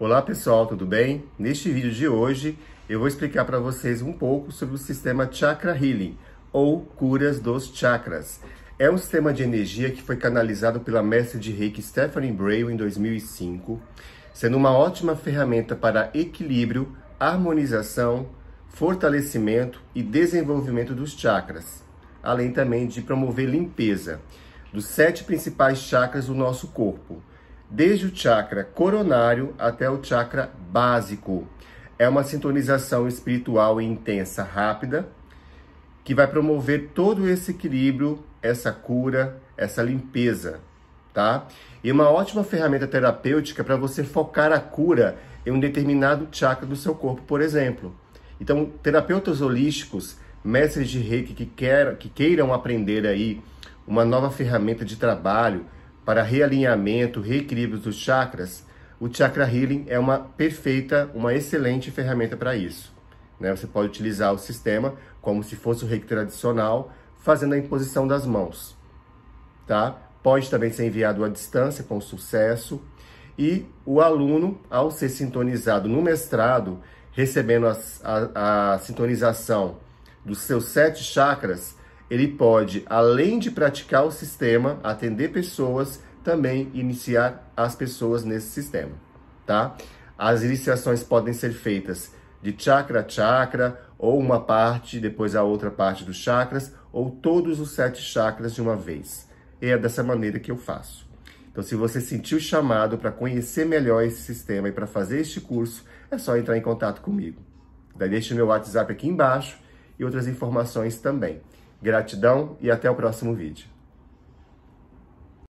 Olá pessoal, tudo bem? Neste vídeo de hoje eu vou explicar para vocês um pouco sobre o sistema Chakra Healing ou Curas dos Chakras. É um sistema de energia que foi canalizado pela mestre de Reiki Stephanie Braille em 2005, sendo uma ótima ferramenta para equilíbrio, harmonização, fortalecimento e desenvolvimento dos chakras, além também de promover limpeza dos sete principais chakras do nosso corpo, desde o chakra coronário até o chakra básico. É uma sintonização espiritual intensa, rápida, que vai promover todo esse equilíbrio, essa cura, essa limpeza, tá? E uma ótima ferramenta terapêutica para você focar a cura em um determinado chakra do seu corpo, por exemplo. Então, terapeutas holísticos, mestres de reiki que, quer, que queiram aprender aí uma nova ferramenta de trabalho para realinhamento, reequilíbrio dos chakras, o Chakra Healing é uma perfeita, uma excelente ferramenta para isso. Né? Você pode utilizar o sistema como se fosse o reiki tradicional, fazendo a imposição das mãos. Tá? Pode também ser enviado à distância com sucesso. E o aluno, ao ser sintonizado no mestrado, recebendo a, a, a sintonização dos seus sete chakras, ele pode, além de praticar o sistema, atender pessoas, também iniciar as pessoas nesse sistema, tá? As iniciações podem ser feitas de chakra a chakra, ou uma parte, depois a outra parte dos chakras, ou todos os sete chakras de uma vez. E é dessa maneira que eu faço. Então, se você sentiu chamado para conhecer melhor esse sistema e para fazer este curso, é só entrar em contato comigo. Daí deixe meu WhatsApp aqui embaixo e outras informações também. Gratidão e até o próximo vídeo.